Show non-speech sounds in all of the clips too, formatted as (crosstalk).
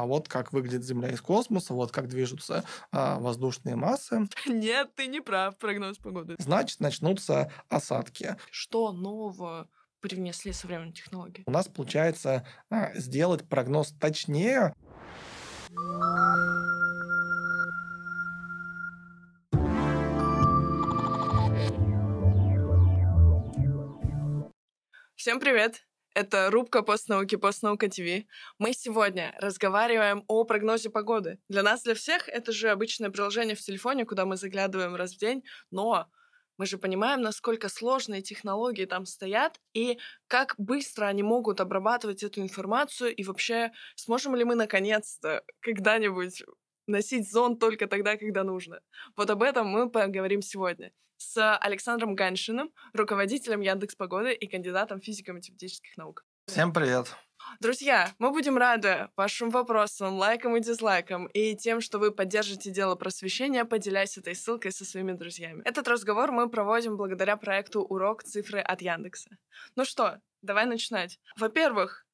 а вот как выглядит Земля из космоса, вот как движутся а, воздушные массы. (laughs) Нет, ты не прав, прогноз погоды. Значит, начнутся осадки. Что нового привнесли современные технологии? У нас получается а, сделать прогноз точнее. Всем привет! Это рубка постнауки «Постнаука ТВ». Мы сегодня разговариваем о прогнозе погоды. Для нас, для всех, это же обычное приложение в телефоне, куда мы заглядываем раз в день, но мы же понимаем, насколько сложные технологии там стоят и как быстро они могут обрабатывать эту информацию и вообще сможем ли мы наконец-то когда-нибудь носить зон только тогда, когда нужно. Вот об этом мы поговорим сегодня с Александром Ганшиным, руководителем Яндекс Погоды и кандидатом физико-математических наук. Всем привет! Друзья, мы будем рады вашим вопросам, лайкам и дизлайкам, и тем, что вы поддержите дело просвещения, поделясь этой ссылкой со своими друзьями. Этот разговор мы проводим благодаря проекту «Урок цифры от Яндекса». Ну что, давай начинать. Во-первых,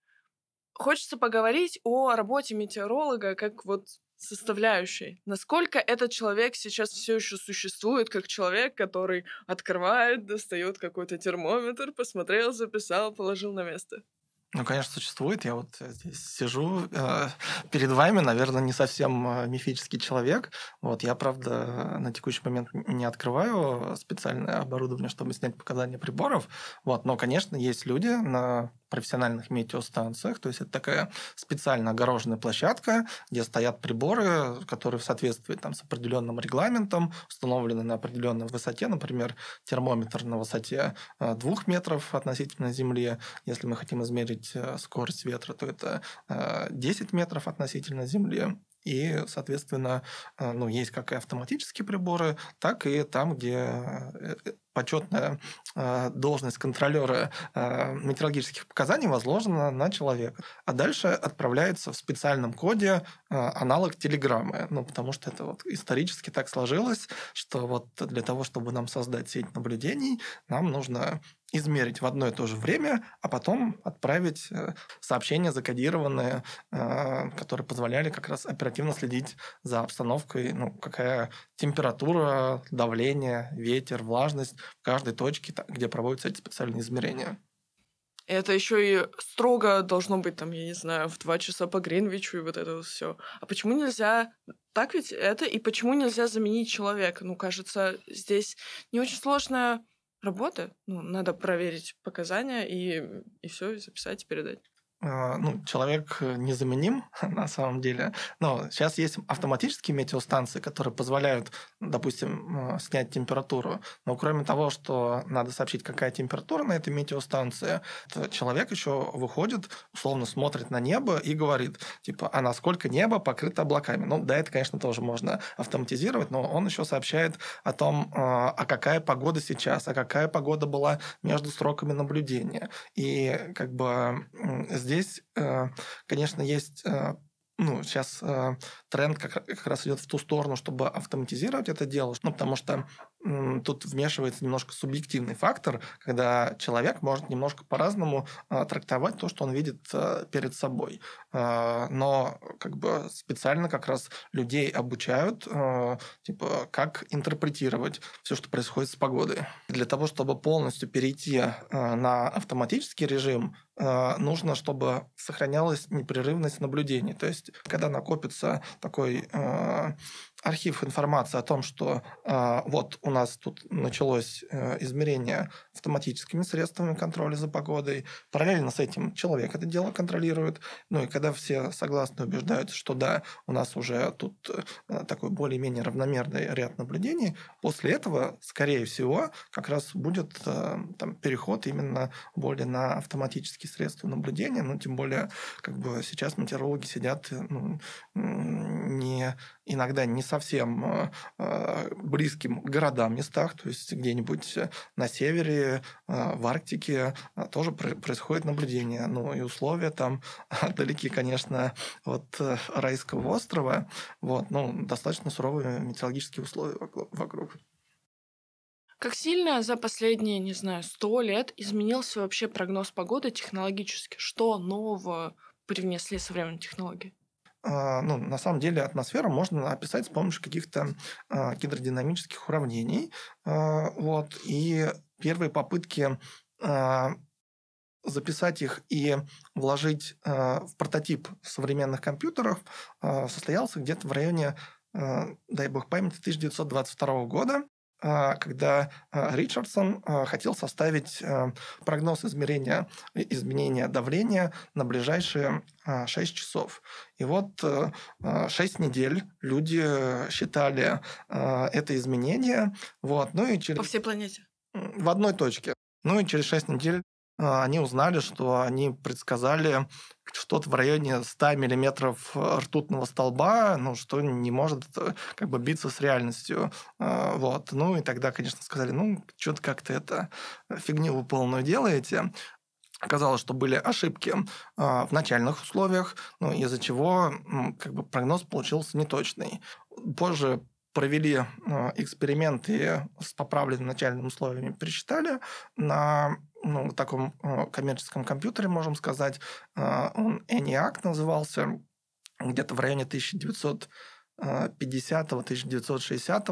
хочется поговорить о работе метеоролога как вот составляющей. Насколько этот человек сейчас все еще существует, как человек, который открывает, достает какой-то термометр, посмотрел, записал, положил на место? Ну, конечно, существует. Я вот э, здесь сижу э, перед вами, наверное, не совсем э, мифический человек. Вот я, правда, на текущий момент не открываю специальное оборудование, чтобы снять показания приборов. Вот, но, конечно, есть люди на профессиональных метеостанциях. То есть это такая специально огороженная площадка, где стоят приборы, которые в соответствии там, с определенным регламентом установлены на определенной высоте. Например, термометр на высоте 2 э, метров относительно Земли. Если мы хотим измерить э, скорость ветра, то это 10 э, метров относительно Земли. И, соответственно, а, ну, есть как и автоматические приборы, так и там, где э, э, почетная а, должность контролера а, метеорологических показаний возложена на человека. А дальше отправляется в специальном коде аналог телеграммы. Ну, потому что это вот исторически так сложилось, что вот для того, чтобы нам создать сеть наблюдений, нам нужно измерить в одно и то же время, а потом отправить э, сообщения закодированные, э, которые позволяли как раз оперативно следить за обстановкой, ну, какая температура, давление, ветер, влажность в каждой точке, где проводятся эти специальные измерения. Это еще и строго должно быть, там, я не знаю, в два часа по Гринвичу и вот это вот все. А почему нельзя так ведь это, и почему нельзя заменить человека? Ну, кажется, здесь не очень сложная работа. Ну, надо проверить показания и, и все записать и передать. А, ну, человек э, незаменим (laughs) на самом деле. Но сейчас есть автоматические метеостанции, которые позволяют, допустим, а, снять температуру. Но кроме того, что надо сообщить, какая температура на этой метеостанции, человек еще выходит, условно смотрит на небо и говорит, типа, а насколько небо покрыто облаками. Ну, да, это, конечно, тоже можно автоматизировать, но он еще сообщает о том, а, а какая погода сейчас, а какая погода была между сроками наблюдения. И как бы здесь здесь, э, конечно, есть э, ну, сейчас э, тренд как, как раз идет в ту сторону, чтобы автоматизировать это дело, ну, потому что тут вмешивается немножко субъективный фактор, когда человек может немножко по-разному а, трактовать то, что он видит а, перед собой. А, но как бы специально как раз людей обучают, типа, как интерпретировать все, что происходит с погодой. Для того, чтобы полностью перейти на автоматический режим, нужно, чтобы сохранялась непрерывность наблюдений. То есть, когда накопится такой архив информации о том, что э, вот у нас тут началось э, измерение автоматическими средствами контроля за погодой. Параллельно с этим человек это дело контролирует. Ну и когда все согласны убеждаются, что да, у нас уже тут э, такой более-менее равномерный ряд наблюдений, после этого, скорее всего, как раз будет э, там, переход именно более на автоматические средства наблюдения. Ну, тем более, как бы сейчас метеорологи сидят э, ну, не, иногда не сами совсем э, э, близким городам местах, то есть где-нибудь э, на севере, в Арктике тоже происходит наблюдение. Ну и условия там (laughs) далеки, конечно, от райского острова. Вот, ну, достаточно суровые метеорологические условия вокруг. Как сильно за последние, не знаю, сто лет изменился вообще прогноз погоды технологически? Что нового привнесли современные технологии? А, ну, на самом деле атмосферу можно описать с помощью каких-то а, гидродинамических уравнений. А, вот. И первые попытки записать их и вложить в прототип современных компьютеров состоялся где-то в районе, дай бог памяти, 1922 года. А, когда а, Ричардсон а, хотел составить прогноз измерения изменения давления на ближайшие 6 часов. И вот 6 э, недель люди считали это изменение. Вот. Ну и через... По всей планете? В одной точке. Ну и через 6 недель а, они узнали, что они предсказали что-то в районе 100 миллиметров э, ртутного столба, ну, что не может э, как бы биться с реальностью. А, вот. Ну, и тогда, конечно, сказали, ну, что-то как-то это э, фигню вы полную делаете. Оказалось, что были ошибки а, в начальных условиях, ну, из-за чего как бы, прогноз получился неточный. Позже провели э, эксперимент и с поправленными начальными условиями пересчитали на ну, таком э, коммерческом компьютере, можем сказать. Э, он ENIAC назывался, где-то в районе 1950 1960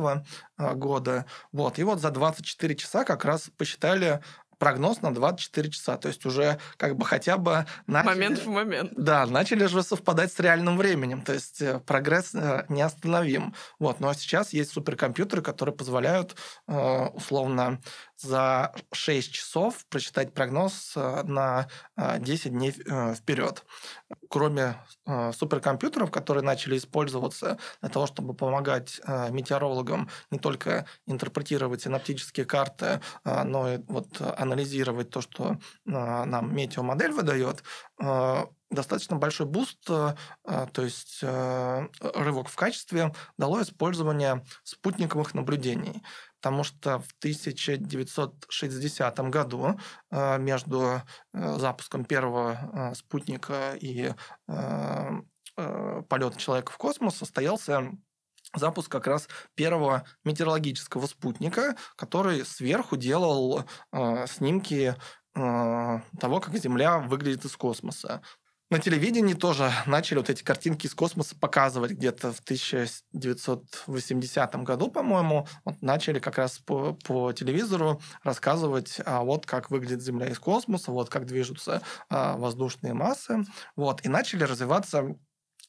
года. Вот. И вот за 24 часа как раз посчитали прогноз на 24 часа. То есть уже как бы хотя бы... Начали, момент в момент. Да, начали же совпадать с реальным временем. То есть э, прогресс э, неостановим. Вот. Ну а сейчас есть суперкомпьютеры, которые позволяют э, условно за 6 часов прочитать прогноз э, на 10 э, дней э, вперед. Кроме суперкомпьютеров, которые начали использоваться для того, чтобы помогать метеорологам не только интерпретировать синаптические карты, но и вот анализировать то, что нам метеомодель выдает, достаточно большой буст, то есть рывок в качестве дало использование спутниковых наблюдений потому что в 1960 году э, между э, запуском первого э, спутника и полета человека в космос состоялся запуск как раз первого метеорологического спутника, который сверху делал снимки того, как Земля выглядит из космоса. На телевидении тоже начали вот эти картинки из космоса показывать где-то в 1980 году, по-моему. Вот начали как раз по, по телевизору рассказывать, а, вот как выглядит Земля из космоса, вот как движутся а, воздушные массы. Вот. И начали развиваться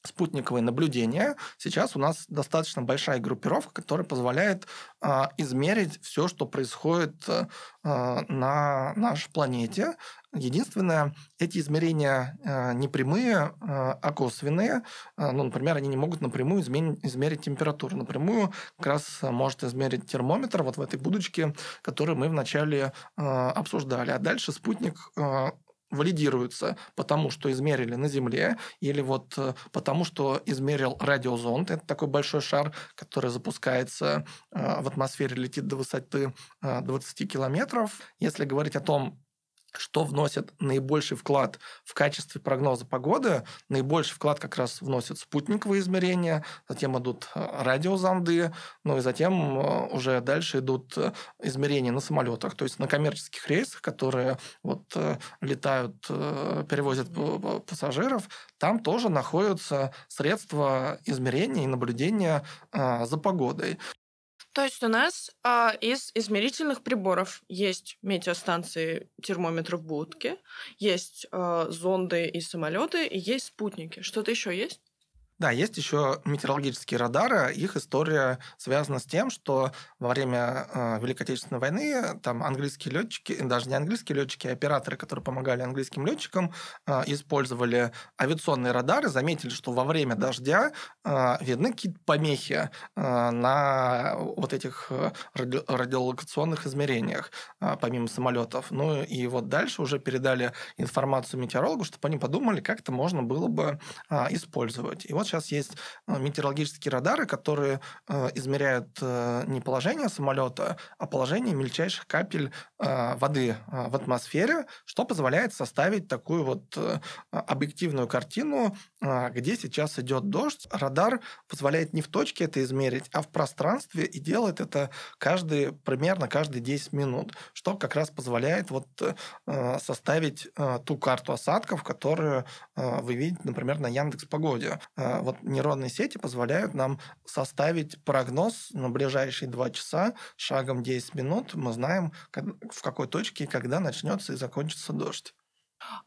спутниковые наблюдения. Сейчас у нас достаточно большая группировка, которая позволяет э, измерить все, что происходит э, на нашей планете. Единственное, эти измерения э, не прямые, э, а косвенные. Э, ну, например, они не могут напрямую измерить, измерить температуру. Напрямую как раз может измерить термометр вот в этой будочке, которую мы вначале э, обсуждали. А дальше спутник э, валидируются потому что измерили на Земле, или вот э, потому что измерил радиозонд, это такой большой шар, который запускается э, в атмосфере, летит до высоты 20 э, километров. Если говорить о том, что вносит наибольший вклад в качестве прогноза погоды. Наибольший вклад как раз вносят спутниковые измерения, затем идут э, радиозонды, ну и затем э, уже дальше идут э, измерения на самолетах, то есть на коммерческих рейсах, которые вот летают, перевозят пассажиров, там тоже находятся средства измерения и наблюдения за погодой. То есть у нас а, из измерительных приборов есть метеостанции термометры в будке, есть а, зонды и самолеты, и есть спутники. Что-то еще есть? Да, есть еще метеорологические радары. Их история связана с тем, что во время а, Великой Отечественной войны там английские летчики, э, даже не английские летчики, а операторы, которые помогали английским летчикам, а, использовали авиационные радары, заметили, что во время дождя а, видны какие-то помехи на вот этих э, ради... радиолокационных измерениях, а, помимо самолетов. Ну и вот дальше уже передали информацию метеорологу, чтобы они подумали, как это можно было бы а, использовать. И вот сейчас есть э, метеорологические радары, которые э, измеряют не положение самолета, а положение мельчайших капель воды в атмосфере, что позволяет составить такую вот объективную картину, где сейчас идет дождь. Радар позволяет не в точке это измерить, а в пространстве и делает это каждый, примерно каждые 10 минут, что как раз позволяет вот э, составить э, ту карту осадков, которую э, вы видите, например, на Яндекс Погоде. Вот нейронные сети позволяют нам составить прогноз на ближайшие 2 часа шагом 10 минут. Мы знаем, в какой точке и когда начнется и закончится дождь.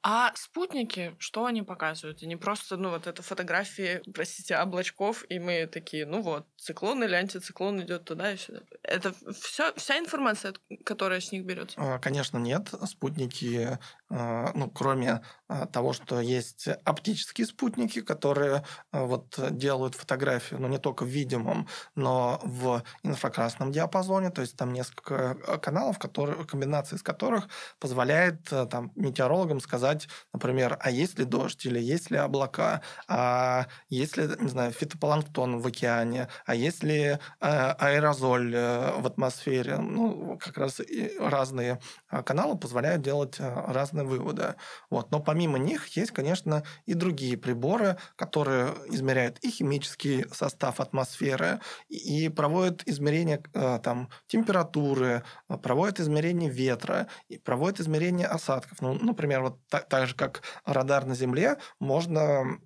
А спутники, что они показывают? Они просто, ну, вот это фотографии, простите, облачков, и мы такие, ну вот, циклон или антициклон идет туда и сюда. Это все, вся информация, которая с них берется? А, конечно, нет. Спутники Э, ну, кроме э, того, что есть оптические спутники, которые э, вот делают фотографию, ну, не только в видимом, но в инфракрасном диапазоне, то есть там несколько каналов, которые, комбинация из которых позволяет там метеорологам сказать, например, а есть ли дождь, или есть ли облака, а есть ли, не знаю, фитопланктон в океане, а есть ли аэрозоль в атмосфере, ну, как раз и разные каналы позволяют делать разные соответственно, вывода. Вот. Но помимо них есть, конечно, и другие приборы, которые измеряют и химический состав атмосферы, и проводят измерения э, там, температуры, э, проводят измерения ветра, и проводят измерения осадков. Ну, например, вот так, так же, как радар на Земле, можно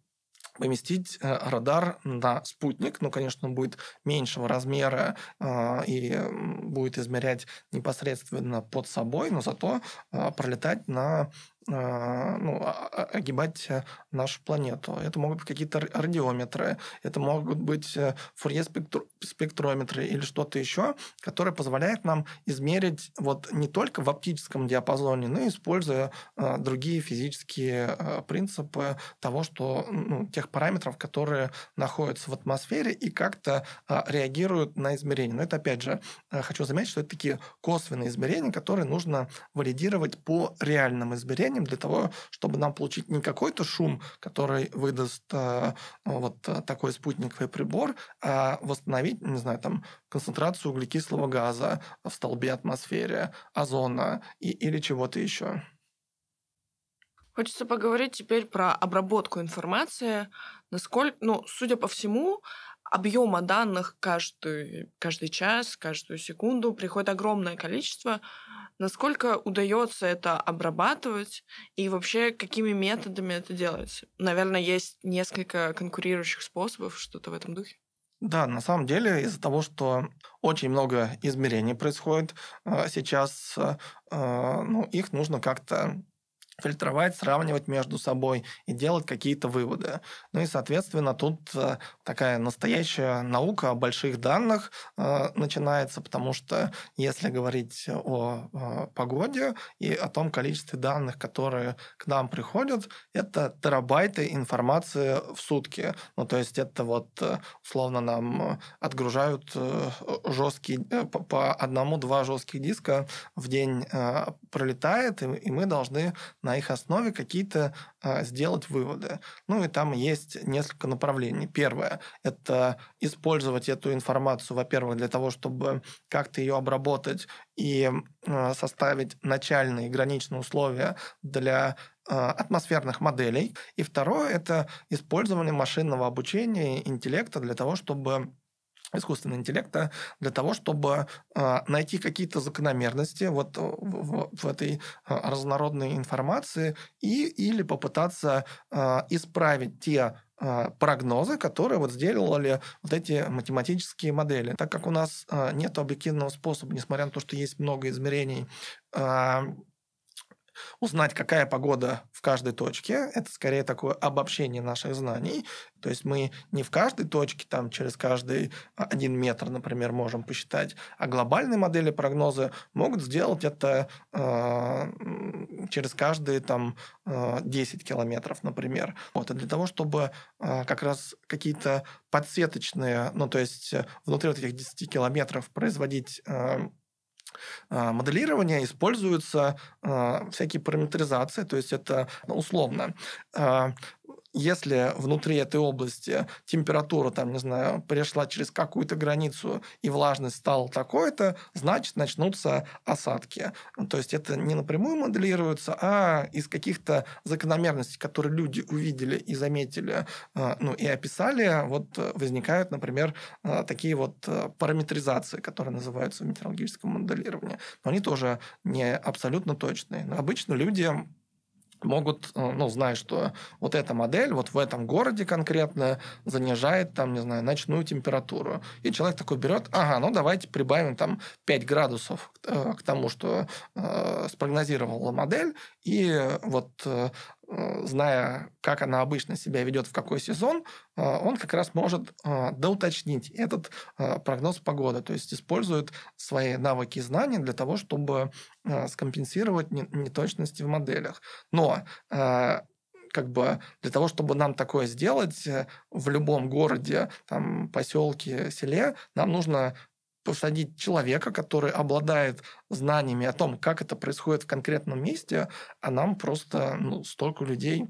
поместить э, радар на спутник. Ну, конечно, он будет меньшего размера э, и будет измерять непосредственно под собой, но зато э, пролетать на а, ну, а, а, огибать э, нашу планету. Это могут быть какие-то радиометры, это могут быть э, фурье-спектрометры или что-то еще, которое позволяет нам измерить вот не только в оптическом диапазоне, но и используя другие физические принципы того, что ну, тех параметров, которые находятся в атмосфере и как-то реагируют на измерения. Но это, опять же, э, хочу заметить, что это такие косвенные измерения, которые нужно валидировать по реальным измерениям, состоянием для того, чтобы нам получить не какой-то шум, который выдаст э, вот такой спутниковый прибор, а восстановить, не знаю, там, концентрацию углекислого газа в столбе атмосферы, озона и, или чего-то еще. Хочется поговорить теперь про обработку информации. Насколько, ну, судя по всему, объема данных каждый, каждый час, каждую секунду приходит огромное количество. Насколько удается это обрабатывать и вообще какими методами это делается? Наверное, есть несколько конкурирующих способов, что-то в этом духе. Да, на самом деле из-за того, что очень много измерений происходит э, сейчас, э, ну, их нужно как-то фильтровать, сравнивать между собой и делать какие-то выводы. Ну и, соответственно, тут э, такая настоящая наука о больших данных э, начинается, потому что если говорить о э, погоде и о том количестве данных, которые к нам приходят, это терабайты информации в сутки. Ну, то есть это вот условно нам отгружают жесткие по одному-два жестких диска в день пролетает, и мы должны на на их основе какие-то а, сделать выводы. Ну и там есть несколько направлений. Первое – это использовать эту информацию, во-первых, для того, чтобы как-то ее обработать и а, составить начальные граничные условия для а, атмосферных моделей. И второе – это использование машинного обучения, интеллекта для того, чтобы искусственного интеллекта для того, чтобы а, найти какие-то закономерности вот э, в, в этой а, разнородной информации и или попытаться а, исправить те прогнозы, которые вот сделали вот эти математические модели. Так как у нас нет объективного способа, несмотря на то, что есть много измерений Узнать, какая погода в каждой точке, это скорее такое обобщение наших знаний. То есть мы не в каждой точке, там через каждый а, один метр, например, можем посчитать, а глобальные модели прогноза могут сделать это э, через каждые там э, а, 10 километров, например. Вот, и для того, чтобы э, как раз какие-то подсветочные ну то есть внутри вот этих 10 километров производить э, а, моделирования используются а, всякие параметризации, то есть это ну, условно а, если внутри этой области температура, там, не знаю, перешла через какую-то границу и влажность стала такой-то, значит, начнутся осадки. То есть это не напрямую моделируется, а из каких-то закономерностей, которые люди увидели и заметили, а, ну, и описали, вот э, возникают, например, а, такие вот э, параметризации, которые называются в метеорологическом моделировании. Но они тоже не абсолютно точные. Но обычно люди могут, э, ну, зная, что вот эта модель вот в этом городе конкретно занижает там, не знаю, ночную температуру. И человек такой берет, ага, ну давайте прибавим там 5 градусов э, к тому, что э, спрогнозировала модель, и вот э, Э, зная, как она обычно себя ведет в какой сезон, э, он как раз может э, доуточнить этот прогноз погоды. То есть использует свои навыки и знания для того, чтобы скомпенсировать неточности в моделях. Но как бы для того, чтобы нам такое сделать в любом городе, там, поселке, селе, нам нужно посадить человека, который обладает знаниями о том, как это происходит в конкретном месте, а нам просто ну, столько людей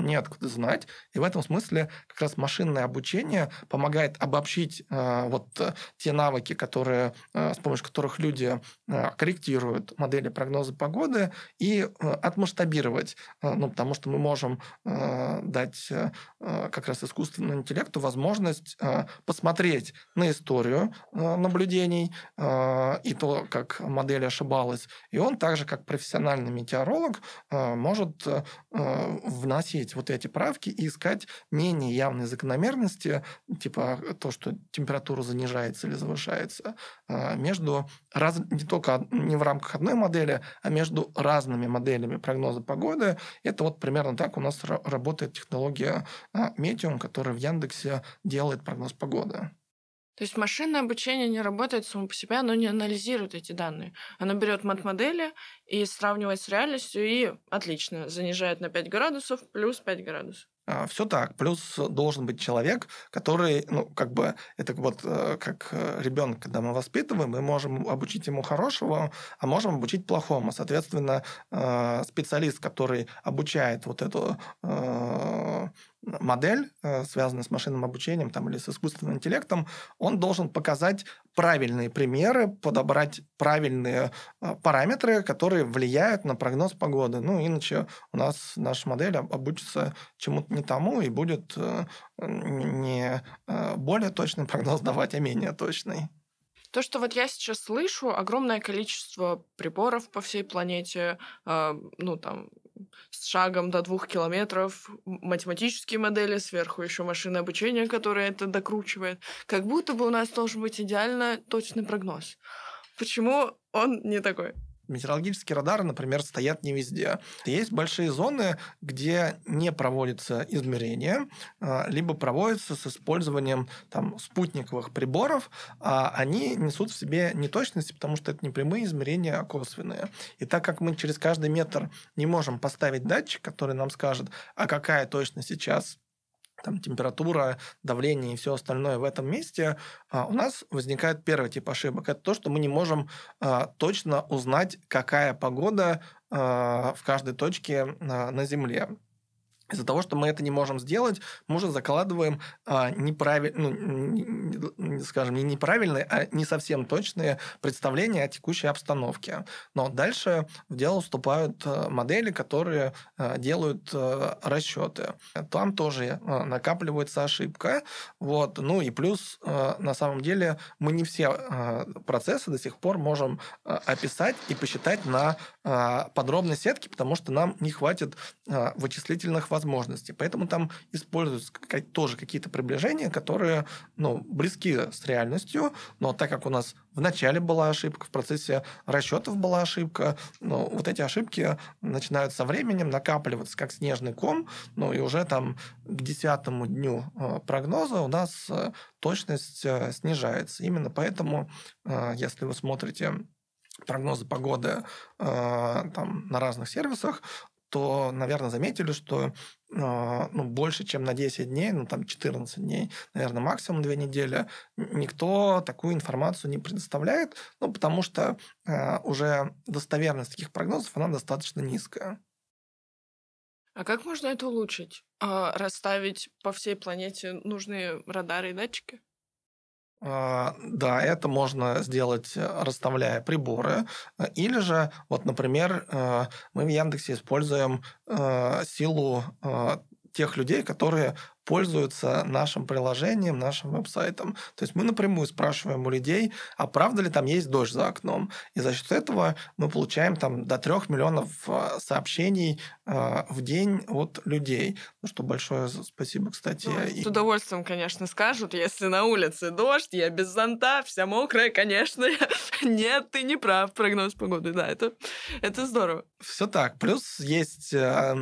неоткуда знать. И в этом смысле как раз машинное обучение помогает обобщить э, вот э, те навыки, которые, э, с помощью которых люди э, корректируют модели прогноза погоды и э, отмасштабировать. Э, ну, потому что мы можем э, дать э, э, как раз искусственному интеллекту возможность э, посмотреть на историю э, наблюдений э, и то, как модель ошибалась. И он также, как профессиональный метеоролог, э, может э, э вносить вносить вот эти правки и искать менее явные закономерности, типа э, то, что температура занижается или завышается, а, между раз, не только не в рамках одной модели, а между разными моделями прогноза погоды. Это вот примерно так у нас работает технология а, Medium, которая в Яндексе делает прогноз погоды. То есть машинное обучение не работает само по себе, оно не анализирует эти данные. Оно берет мат-модели и сравнивает с реальностью, и отлично, занижает на 5 градусов, плюс 5 градусов. А, Все так. Плюс должен быть человек, который, ну, как бы, это вот э, как э, ребенка, когда мы воспитываем, мы можем обучить ему хорошего, а можем обучить плохому. Соответственно, э, специалист, который обучает вот эту модель, э, связанная с машинным обучением там, или с искусственным интеллектом, он должен показать правильные примеры, подобрать правильные э, параметры, которые влияют на прогноз погоды. Ну, иначе у нас наша модель обучится чему-то не тому и будет э, не более точный прогноз давать, а менее точный. То, что вот я сейчас слышу, огромное количество приборов по всей планете, э, ну там с шагом до двух километров, математические модели, сверху еще машина обучения, которая это докручивает. Как будто бы у нас должен быть идеально точный прогноз. Почему он не такой? Метеорологические радары, например, стоят не везде. Есть большие зоны, где не проводится измерение, а, либо проводится с использованием там, спутниковых приборов. А они несут в себе неточности, потому что это не прямые измерения, а косвенные. И так как мы через каждый метр не можем поставить датчик, который нам скажет, а какая точность сейчас там температура, давление и все остальное в этом месте, а, у нас возникает первый тип ошибок. Это то, что мы не можем а, точно узнать, какая погода а, в каждой точке на Земле. Из-за того, что мы это не можем сделать, мы уже закладываем а, неправильно, ну, не, скажем, не неправильные, а не совсем точные представления о текущей обстановке. Но дальше в дело вступают а, модели, которые а, делают а, расчеты. Там тоже а, накапливается ошибка. Вот. Ну и плюс, а, на самом деле, мы не все а, процессы до сих пор можем а, описать и посчитать на а, подробной сетке, потому что нам не хватит а, вычислительных возможностей возможности. Поэтому там используются тоже какие-то приближения, которые ну, близки с реальностью. Но так как у нас в начале была ошибка, в процессе расчетов была ошибка, ну, вот эти ошибки начинают со временем накапливаться как снежный ком, ну и уже там к десятому дню э, прогноза у нас э, точность э, снижается. Именно поэтому, если вы смотрите прогнозы погоды э, там, на разных сервисах, то, наверное, заметили, что а, ну, больше, чем на 10 дней, ну, там 14 дней, наверное, максимум 2 недели, никто такую информацию не предоставляет, ну, потому что э, уже достоверность таких прогнозов, она достаточно низкая. А как можно это улучшить? А, расставить по всей планете нужные радары и датчики? А, да, это можно сделать, а, расставляя приборы. А, или же, вот, например, мы в Яндексе используем силу тех людей, которые пользуются нашим приложением, нашим веб-сайтом. То есть мы напрямую спрашиваем у людей, а правда ли там есть дождь за окном? И за счет этого мы получаем там до трех миллионов а, сообщений а, в день от людей. Ну что, большое спасибо, кстати. Ну, и... с удовольствием, конечно, скажут, если на улице дождь, я без зонта, вся мокрая, конечно. (laughs) Нет, ты не прав, прогноз погоды, да, это, это здорово. Все так. Плюс есть а,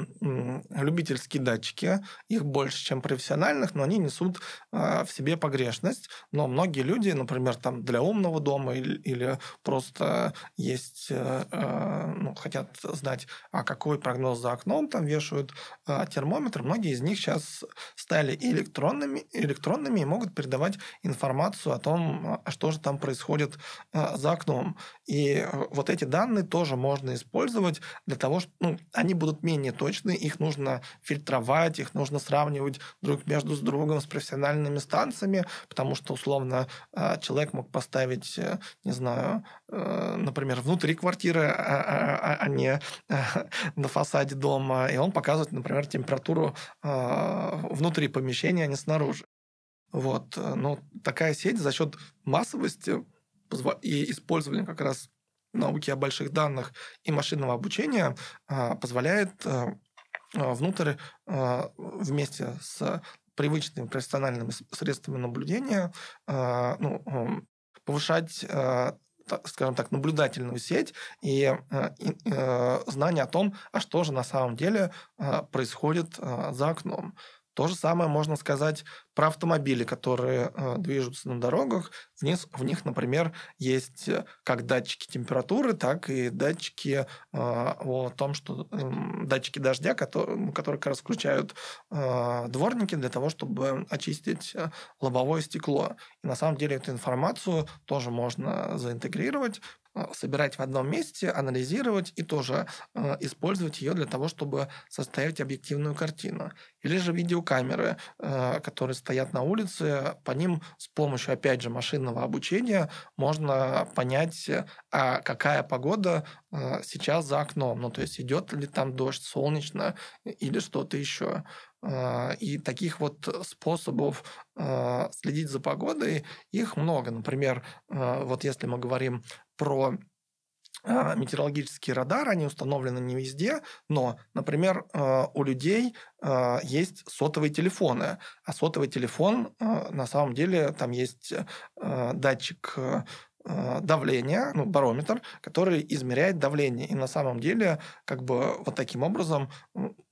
любительские датчики, их больше, чем при профессиональных, но они несут а, в себе погрешность. Но многие люди, например, там для умного дома или, или просто есть, э, э, ну, хотят знать, а какой прогноз за окном, там вешают а, термометр. Многие из них сейчас стали электронными, электронными и могут передавать информацию о том, а, что же там происходит за окном. И э, вот эти данные тоже можно использовать для того, что ну, они будут менее точны, их нужно фильтровать, их нужно сравнивать друг между с другом, с профессиональными станциями, потому что, условно, а, человек мог поставить, э, не знаю, э, например, внутри квартиры, а, а, а не э, (laughs) на фасаде дома, и он показывает, например, температуру внутри помещения, а не снаружи. Вот. Но такая сеть за счет массовости и использования как раз науки о больших данных и машинного обучения позволяет а, внутрь а, вместе с привычными профессиональными средствами наблюдения а, ну, повышать скажем так, наблюдательную сеть и, и, и э, знание о том, а что же на самом деле происходит за окном. То же самое можно сказать про автомобили, которые э, движутся на дорогах. Вниз, в них, например, есть э, как датчики температуры, так и датчики а, о том, что эм, датчики дождя, которые, которые как раз включают а, дворники для того, чтобы очистить э, лобовое стекло. И на самом деле эту информацию тоже можно заинтегрировать, Э, собирать в одном месте, анализировать и тоже э, использовать ее для того, чтобы составить объективную картину. Или же видеокамеры, э, которые стоят на улице, по ним с помощью, опять же, машинного обучения можно понять, а какая погода сейчас за окном. Ну, то есть идет ли там дождь, солнечно или что-то еще. А, и таких вот способов а, следить за погодой, их много. Например, а, вот если мы говорим про метеорологические радары, они установлены не везде, но, например, у людей есть сотовые телефоны, а сотовый телефон, на самом деле, там есть датчик Э, давление, ну, барометр, который измеряет давление. И на самом деле, как бы вот таким образом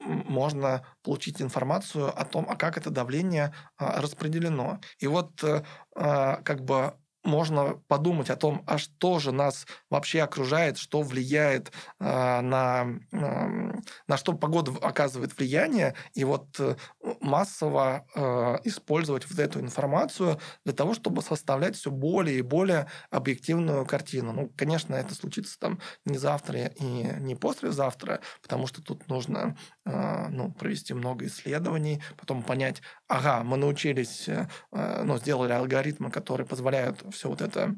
можно получить информацию о том, а как это давление а, распределено. И вот э, а, как бы можно подумать о том, а что же нас вообще окружает, что влияет э, на, э, на что погода оказывает влияние, и вот э, массово э, использовать вот эту информацию для того, чтобы составлять все более и более объективную картину. Ну, конечно, это случится там не завтра и не послезавтра, потому что тут нужно э, ну, провести много исследований, потом понять, ага, мы научились, э, э ну, сделали алгоритмы, которые позволяют все вот это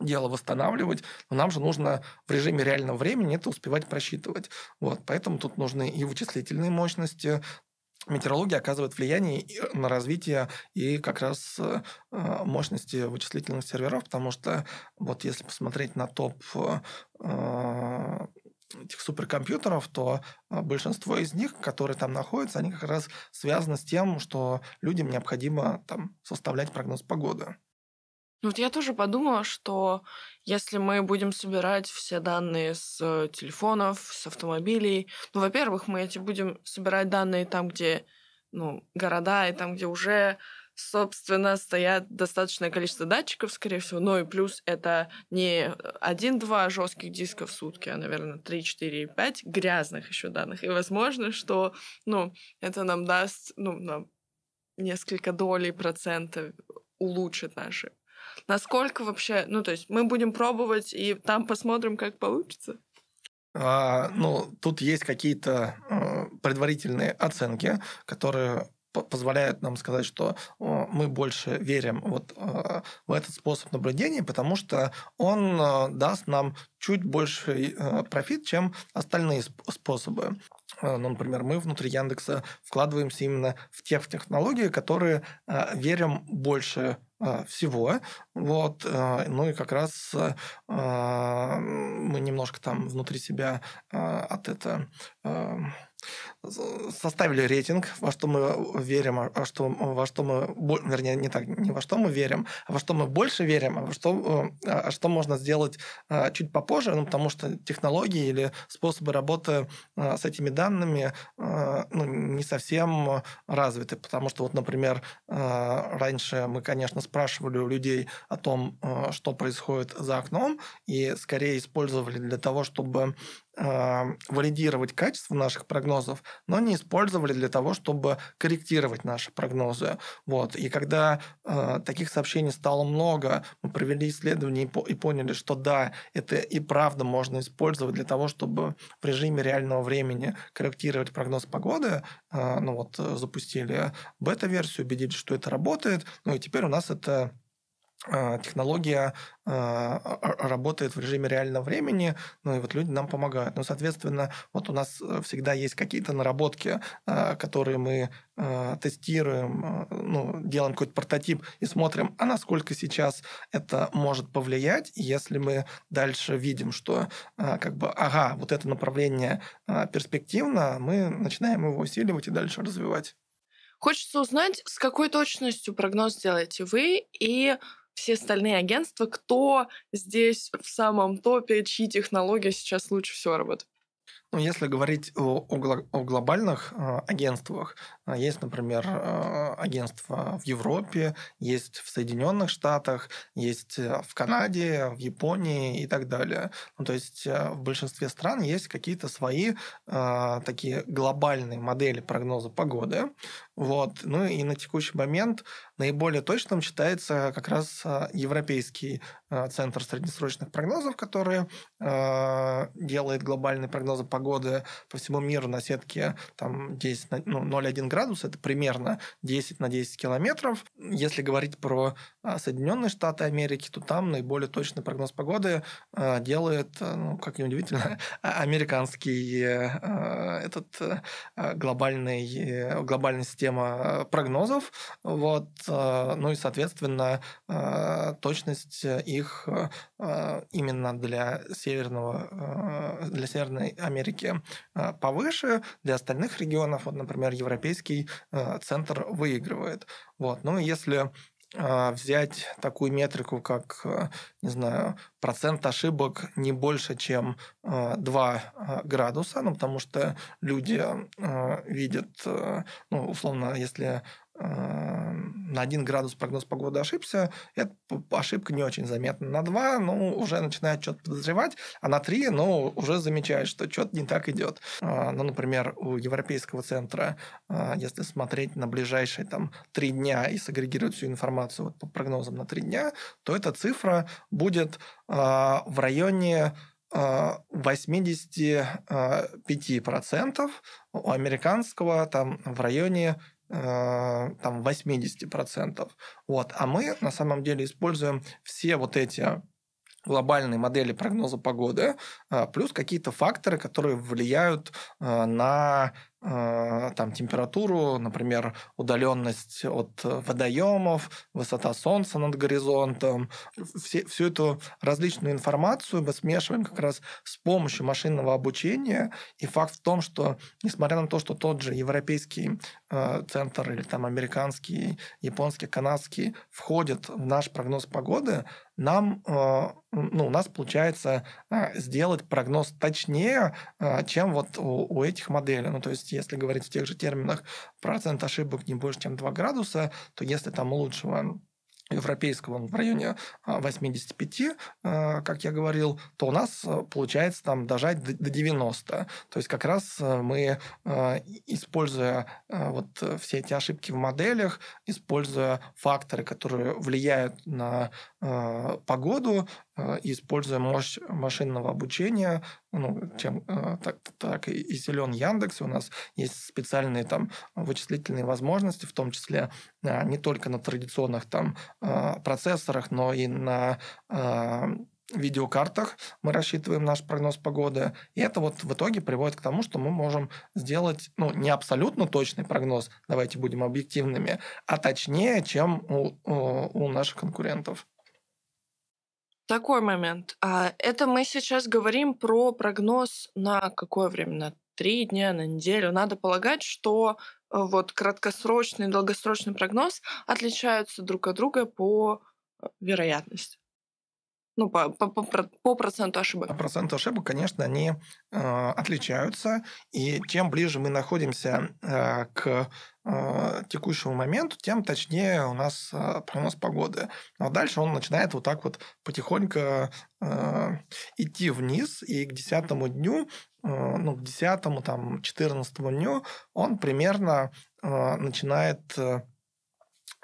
дело восстанавливать, но нам же нужно в режиме реального времени это успевать просчитывать. Вот, поэтому тут нужны и вычислительные мощности, Метеорология оказывает влияние на развитие и как раз э, мощности вычислительных серверов, потому что вот если посмотреть на топ э, этих суперкомпьютеров, то э, большинство из них, которые там находятся, они как раз связаны с тем, что людям необходимо там составлять прогноз погоды. Ну вот я тоже подумала, что если мы будем собирать все данные с э, телефонов, с автомобилей, ну, во-первых, мы эти будем собирать данные там, где ну, города и там, где уже собственно, стоят достаточное количество датчиков, скорее всего. Ну и плюс это не один-два жестких диска в сутки, а, наверное, три-четыре-пять грязных еще данных. И возможно, что ну, это нам даст ну, нам несколько долей процента э, улучшит наши насколько вообще, ну то есть мы будем пробовать и там посмотрим, как получится. А, ну, тут есть какие-то э, предварительные оценки, которые позволяют нам сказать, что мы больше верим вот э, в этот способ наблюдения, потому что он э, даст нам чуть больше э, профит, чем остальные способы. Ну, например, мы внутри Яндекса вкладываемся именно в тех технологии, которые верим больше всего, вот, э, ну и как раз э, а, мы немножко там внутри себя а, от этого э, составили рейтинг, во что мы верим, а, а что, во что мы, вернее, не так, не во что мы верим, а во что мы больше верим, а во что, а что можно сделать чуть попозже, ну, потому что технологии или способы работы с этими данными ну, не совсем развиты, потому что вот, например, раньше мы, конечно, спрашивали у людей, о том, э, что происходит за окном, и скорее использовали для того, чтобы э, валидировать качество наших прогнозов, но не использовали для того, чтобы корректировать наши прогнозы. Вот. И когда э, таких сообщений стало много, мы провели исследование и, по- и поняли, что да, это и правда можно использовать для того, чтобы в режиме реального времени корректировать прогноз погоды. Э, ну вот э, запустили бета-версию, убедились, что это работает. Ну и теперь у нас это а, технология а, а, работает в режиме реального времени, ну и вот люди нам помогают. Ну, соответственно, вот у нас э, всегда есть какие-то наработки, которые мы тестируем, ну, делаем какой-то прототип и смотрим, а насколько сейчас это может повлиять, если мы дальше видим, что как бы, ага, вот это направление перспективно, мы начинаем его усиливать и дальше развивать. Хочется узнать, с какой точностью прогноз делаете вы и все остальные агентства, кто здесь в самом топе, чьи технологии сейчас лучше всего работают? Ну, если говорить о, о, о глобальных э, агентствах, а есть, например, э, агентство в Европе, есть в Соединенных Штатах, есть э, в Канаде, в Японии и так далее. Ну, то есть э, в большинстве стран есть какие-то свои э, такие глобальные модели прогноза погоды. Вот. Ну и на текущий момент наиболее точным считается как раз Европейский центр среднесрочных прогнозов, который э, делает глобальные прогнозы погоды по всему миру на сетке там 10, ну, 0,1 градуса это примерно 10 на 10 километров. Если говорить про а Соединенные Штаты Америки, то там наиболее точный прогноз погоды э, делает, э, ну, как неудивительно, (laughs) а, американский э, этот глобальный, глобальная система прогнозов. Вот. Ну и, соответственно, точность их именно для северного, для Северной Америки повыше, для остальных регионов, вот, например, европейский центр выигрывает. Вот. Ну и если а, взять такую метрику, как, э, не знаю, процент ошибок не больше, чем 2 э, э, градуса, ну, потому что люди видят, ну, условно, если Эм, на 1 градус прогноз погоды ошибся, это ошибка не очень заметна. На 2, ну, уже начинает что-то подозревать, а на 3, ну, уже замечает, что что-то не так идет. А, ну, например, у Европейского центра, а, если смотреть на ближайшие там 3 дня и сагрегировать всю информацию вот, по прогнозам на 3 дня, то эта цифра будет а, в районе 85% у американского там в районе Э, там 80%. Вот. А мы на самом деле используем все вот эти глобальные модели прогноза погоды, э, плюс какие-то факторы, которые влияют э, на Э, там, температуру, например, удаленность от э, водоемов, высота солнца над горизонтом. Все, всю эту различную информацию мы смешиваем как раз с помощью машинного обучения. И факт в том, что, несмотря на то, что тот же европейский э, центр или там американский, японский, канадский входит в наш прогноз погоды, нам, э, ну, у нас получается сделать прогноз точнее, чем вот у, у этих моделей. Ну, то есть если говорить в тех же терминах, процент ошибок не больше, чем 2 градуса, то если там лучшего европейского он в районе 85, а, а, как я говорил, то у нас а, получается там дожать до 90. То есть как раз мы, используя вот все эти ошибки в моделях, используя факторы, которые влияют на погоду, используя мощь машинного обучения, ну, чем э, так, так и, и силен Яндекс, у нас есть специальные там вычислительные возможности, в том числе э, не только на традиционных там э, процессорах, но и на видеокартах мы рассчитываем наш прогноз погоды. И это вот в итоге приводит к тому, что мы можем сделать, ну, не абсолютно точный прогноз, давайте будем объективными, а точнее, чем у, у наших конкурентов. Такой момент. А, это мы сейчас говорим про прогноз на какое время? На три дня, на неделю. Надо полагать, что э, вот краткосрочный и долгосрочный прогноз отличаются друг от друга по э, вероятности ну, по, по, по, по проценту ошибок? По проценту ошибок, конечно, они э, отличаются. И чем ближе мы находимся э, к э, текущему моменту, тем точнее у нас э, прогноз погоды. Но ну, а дальше он начинает вот так вот потихоньку э, идти вниз, и к десятому дню э, ну, к десятому там, четырнадцатому дню он примерно э, начинает э,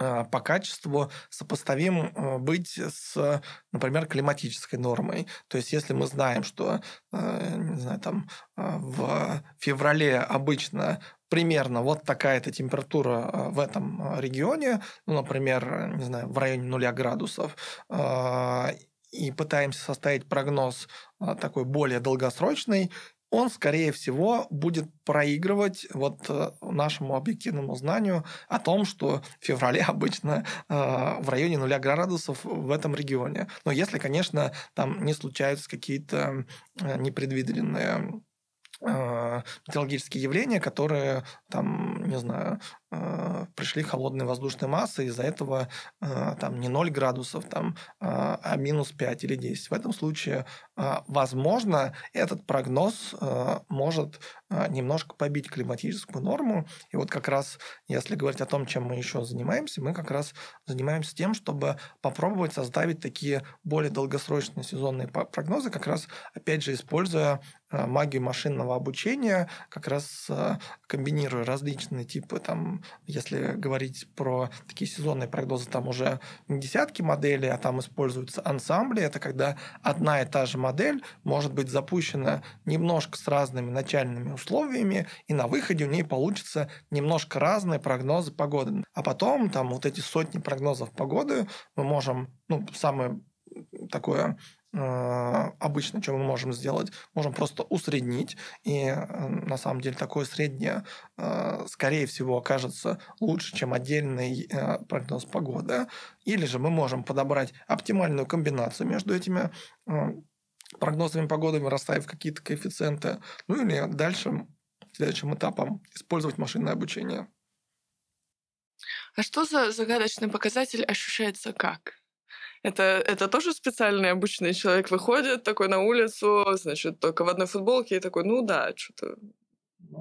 а, по качеству сопоставим а, быть с, например, климатической нормой. То есть, если мы знаем, что а, не знаю, там, в феврале обычно примерно вот такая-то температура в этом регионе, ну, например, не знаю, в районе нуля градусов, и пытаемся составить прогноз такой более долгосрочный, он, скорее всего, будет проигрывать вот э, нашему объективному знанию о том, что в феврале (laughs) обычно э, в районе нуля градусов в этом регионе. Но если, конечно, там не случаются какие-то э, непредвиденные э, метеорологические явления, которые там, не знаю, Э, пришли холодные воздушные массы, из-за этого э, там не 0 градусов, там, а, а минус 5 или 10. В этом случае, а, возможно, этот прогноз э, может немножко побить климатическую норму. И вот как раз, если говорить о том, чем мы еще занимаемся, мы как раз занимаемся тем, чтобы попробовать составить такие более долгосрочные сезонные прогнозы, как раз, опять же, используя магию машинного обучения, как раз комбинируя различные типы там если говорить про такие сезонные прогнозы, там уже не десятки моделей, а там используются ансамбли. Это когда одна и та же модель может быть запущена немножко с разными начальными условиями, и на выходе у ней получится немножко разные прогнозы погоды. А потом там вот эти сотни прогнозов погоды мы можем, ну, самое такое Э, обычно, что мы можем сделать, можем просто усреднить, и э, на самом деле такое среднее, э, скорее всего, окажется лучше, чем отдельный прогноз погоды, или же мы можем подобрать оптимальную комбинацию между этими прогнозами погоды, расставив какие-то коэффициенты, ну или дальше, следующим этапом, использовать машинное обучение. А что за загадочный показатель ощущается как? Это, это тоже специальный обычный человек выходит такой на улицу, значит, только в одной футболке и такой, ну да, что-то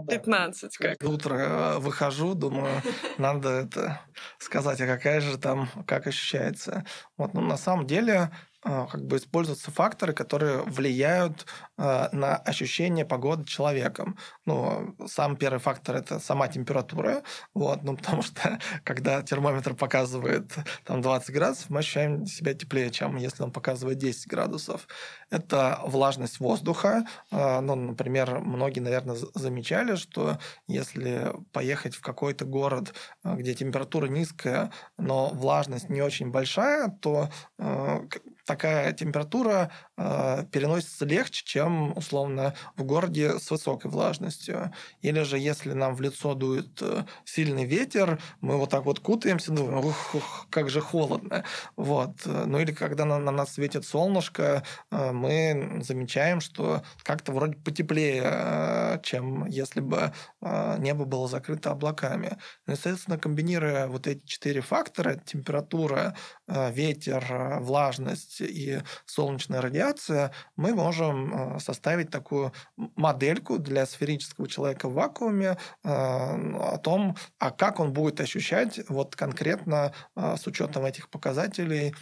15 ну ну, как. Утро э, выхожу, думаю, надо это сказать, а какая же там, как ощущается. Вот, ну, на самом деле, а, как бы используются факторы, которые влияют э, на ощущение погоды человеком. Ну, сам первый фактор это сама температура, вот, ну, (laughs) потому что когда термометр показывает там 20 градусов, мы ощущаем себя теплее, чем если он показывает 10 градусов. Это влажность воздуха. Э, ну, например, многие, наверное, замечали, что если поехать в какой-то город, где температура низкая, но влажность не очень большая, то э, такая температура Э, переносится легче, чем, условно, в городе с высокой влажностью. Или же, если нам в лицо дует э, сильный ветер, мы вот так вот кутаемся, думаем, ух, ух как же холодно. Вот. Ну или когда на, на нас светит солнышко, э, мы замечаем, что как-то вроде потеплее, чем если бы небо было закрыто облаками. Ну и, соответственно, комбинируя вот эти четыре фактора, температура, ветер, влажность и солнечная радиация, манипуляция, мы можем а, составить такую модельку для сферического человека в вакууме а, о том, а как он будет ощущать вот конкретно а, с учетом этих показателей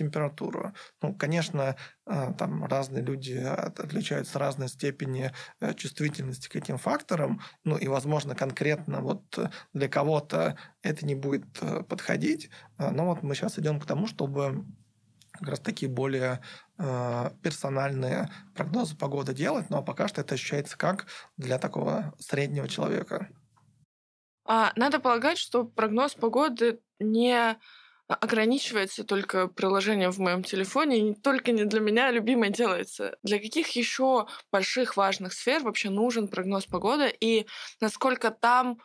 температуру. Ну, конечно, там разные люди отличаются разной степени э, чувствительности к этим факторам, ну и, возможно, конкретно вот для кого-то это не будет э, подходить, но вот мы сейчас идем к тому, чтобы как раз такие более э, персональные прогнозы погоды делать, но ну, а пока что это ощущается как для такого среднего человека. А, надо полагать, что прогноз погоды не ограничивается только приложением в моем телефоне, и только не для меня а любимое делается. Для каких еще больших важных сфер вообще нужен прогноз погоды, и насколько там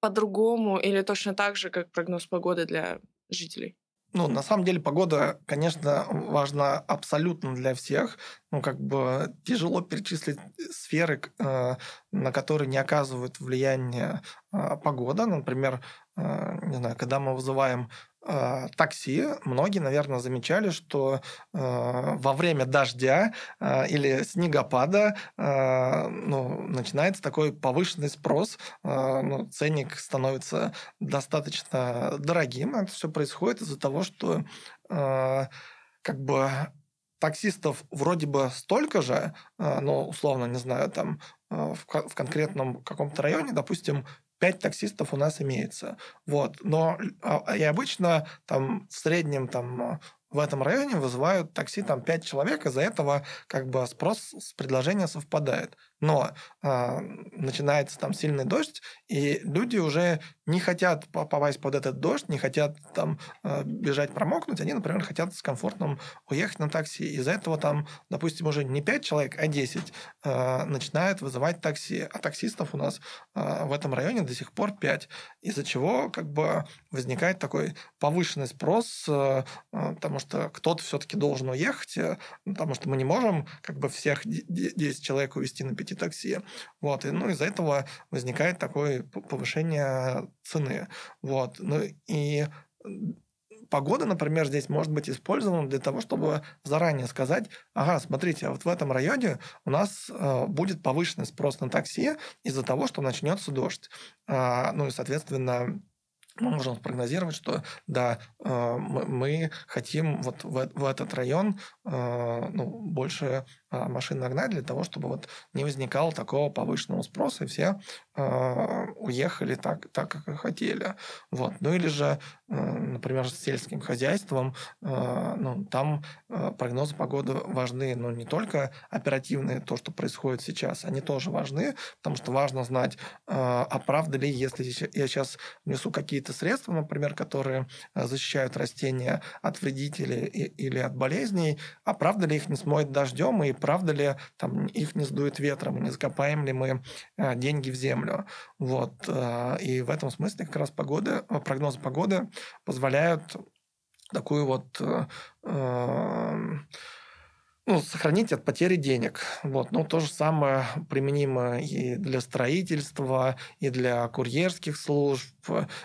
по-другому или точно так же, как прогноз погоды для жителей? Ну, на самом деле, погода, конечно, важна абсолютно для всех. Ну, как бы тяжело перечислить сферы, э, на которые не оказывают влияние э, погода. Например, э, не знаю, когда мы вызываем а, такси, многие, наверное, замечали, что э, во время дождя э, или снегопада э, ну, начинается такой повышенный спрос, э, ну, ценник становится достаточно дорогим. Это все происходит из-за того, что э, как бы таксистов вроде бы столько же, э, но ну, условно, не знаю, там в конкретном каком-то районе, допустим, Пять таксистов у нас имеется. Вот. Но а, а, и обычно там в среднем там а, в этом районе вызывают такси там пять человек, из-за этого как бы спрос с предложения совпадает но э, начинается там сильный дождь, и люди уже не хотят попасть под этот дождь, не хотят там э, бежать промокнуть, они, например, хотят с комфортным уехать на такси. Из-за этого там, допустим, уже не 5 человек, а 10 э, а, начинает вызывать такси, а таксистов у нас э, в этом районе до сих пор 5, из-за чего как бы возникает такой повышенный спрос, э, э, потому что кто-то все-таки должен уехать, э, потому что мы не можем как бы всех 10 человек увезти на 5 найти такси. Вот. И, ну, из-за этого возникает такое повышение цены. Вот. Ну, и погода, например, здесь может быть использована для того, чтобы заранее сказать, ага, смотрите, вот в этом районе у нас э, будет повышенный спрос на такси из-за того, что начнется дождь. А, ну и, соответственно, мы можем спрогнозировать, что да, а, мы хотим вот в этот район а, ну, больше а, машин нагнать для того, чтобы вот не возникало такого повышенного спроса, и все уехали так, так как и хотели. Вот. Ну или же Э, например, с сельским хозяйством, э, ну, там э, прогнозы погоды важны, но не только оперативные, то, что происходит сейчас, они тоже важны, потому что важно знать, оправдали, а если я сейчас внесу какие-то средства, например, которые защищают растения от вредителей или от болезней, оправдали а их не смоет дождем, и правда ли там, их не сдует ветром, и не закопаем ли мы деньги в землю. Вот. А, и в этом смысле как раз погода, а, прогнозы погоды позволяют такую вот а, ну, сохранить от потери денег. Вот. Но то же самое применимо и для строительства, и для курьерских служб,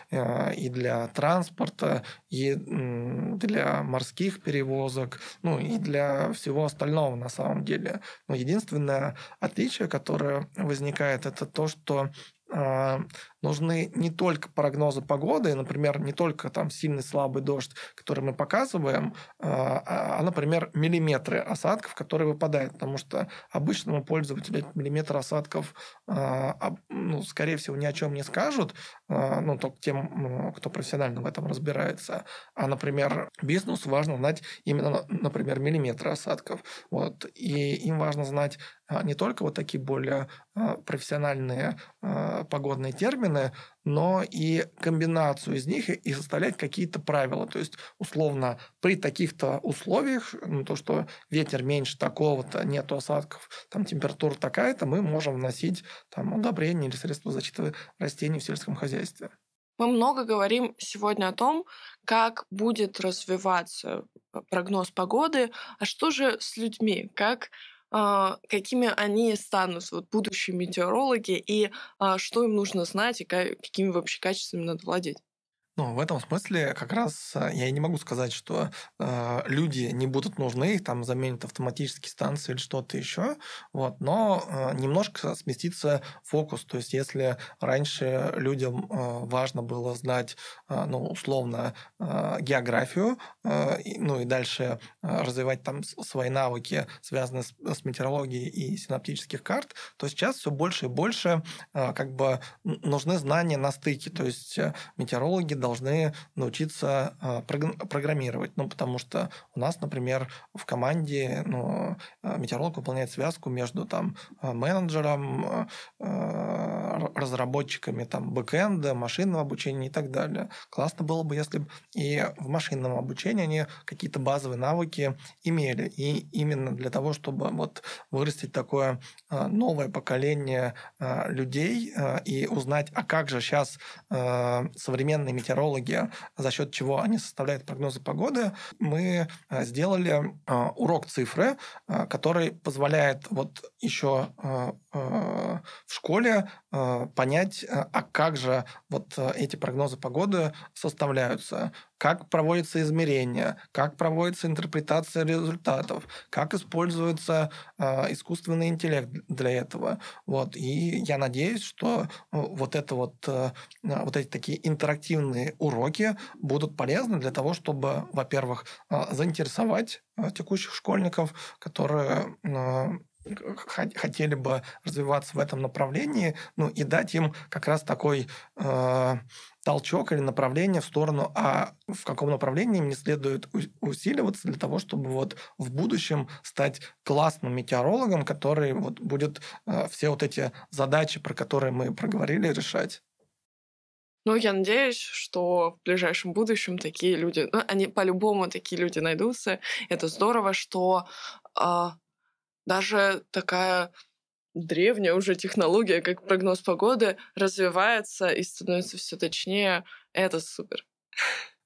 и для транспорта, и для морских перевозок, ну и для всего остального на самом деле. Но единственное отличие, которое возникает, это то, что а, нужны не только прогнозы погоды, например, не только там сильный слабый дождь, который мы показываем, а, а, а например, миллиметры осадков, которые выпадают, потому что обычному пользователю миллиметр осадков, ну, скорее всего, ни о чем не скажут, а, ну, только тем, кто профессионально в этом разбирается. А, например, бизнесу важно знать именно, например, миллиметры осадков. Вот. И им важно знать а, не только вот такие более а, профессиональные погодные термины, но и комбинацию из них и составлять какие-то правила. То есть, условно, при таких-то условиях, ну, то, что ветер меньше такого-то, нет осадков, там температура такая-то, мы можем вносить там удобрения или средства защиты растений в сельском хозяйстве. Мы много говорим сегодня о том, как будет развиваться э, прогноз погоды, а что же с людьми, как а, какими они станут, вот, будущие метеорологи, и а, что им нужно знать, и какими вообще качествами надо владеть? Ну, в этом смысле как раз э, я и не могу сказать, что э, люди не будут нужны, их там заменят автоматические станции или что-то еще, вот, но э, немножко сместится фокус. То есть, если раньше людям э, важно было знать, э, ну, условно, э, географию, э, ну и дальше э, развивать там свои навыки, связанные с, с метеорологией и синаптических карт, то сейчас все больше и больше э, как бы нужны знания на стыке. То есть, э, метеорологи должны научиться а, программировать. Ну, потому что у нас, например, в команде ну, а, метеоролог выполняет связку между там, а, менеджером, разработчиками там, бэкэнда, машинного обучения и так далее. Классно было бы, если бы и в машинном обучении они какие-то базовые навыки имели. И именно для того, чтобы вот вырастить такое новое поколение людей и узнать, а как же сейчас современные метеорологи метеорологи, за счет чего они составляют прогнозы погоды, мы э, сделали э, урок цифры, э, который позволяет вот еще в школе понять, а как же вот эти прогнозы погоды составляются как проводятся измерения, как проводится интерпретация результатов, как используется э, искусственный интеллект для этого. Вот. И я надеюсь, что э, вот, это вот, э, а, вот эти такие интерактивные уроки будут полезны для того, чтобы, во-первых, э, заинтересовать э, текущих школьников, которые э, хотели бы развиваться в этом направлении, ну и дать им как раз такой э, толчок или направление в сторону, а в каком направлении мне следует усиливаться для того, чтобы вот в будущем стать классным метеорологом, который вот будет э, все вот эти задачи, про которые мы проговорили, решать. Ну, я надеюсь, что в ближайшем будущем такие люди, ну, они по-любому такие люди найдутся. Это здорово, что э, даже такая древняя уже технология, как прогноз погоды, развивается и становится все точнее. Это супер.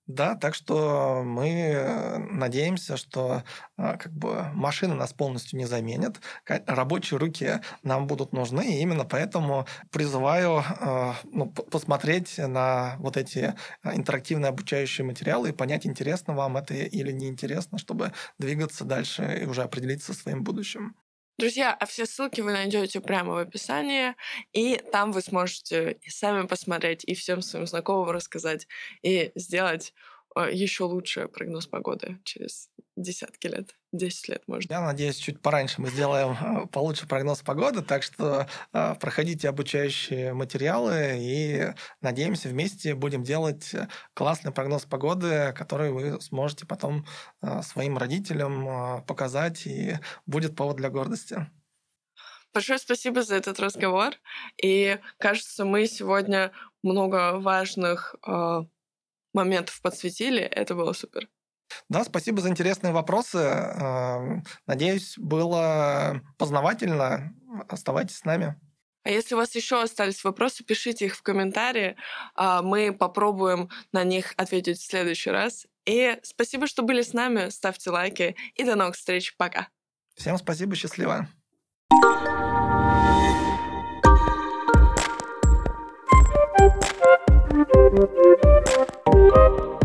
Да, так что мы э, надеемся, что а, как бы машины нас полностью не заменят, рабочие руки нам будут нужны, и именно поэтому призываю а, ну, посмотреть на вот эти а, интерактивные обучающие материалы и понять, интересно вам это или неинтересно, чтобы двигаться дальше и уже определиться со своим будущим. Друзья, а все ссылки вы найдете прямо в описании, и там вы сможете сами посмотреть, и всем своим знакомым рассказать, и сделать э, еще лучше прогноз погоды через десятки лет, 10 лет, может. Я надеюсь, чуть пораньше мы сделаем а, получше прогноз погоды, так что а, проходите обучающие материалы и, надеемся, вместе будем делать классный прогноз погоды, который вы сможете потом а, своим родителям показать, и будет повод для гордости. Большое спасибо за этот разговор. И кажется, мы сегодня много важных э, моментов подсветили. Это было супер. Да, спасибо за интересные вопросы. Эм, надеюсь, было познавательно. Оставайтесь с нами. А если у вас еще остались вопросы, пишите их в комментарии. А, мы попробуем на них ответить в следующий раз. И спасибо, что были с нами. Ставьте лайки и до новых встреч. Пока. Всем спасибо, счастливо. Thank you.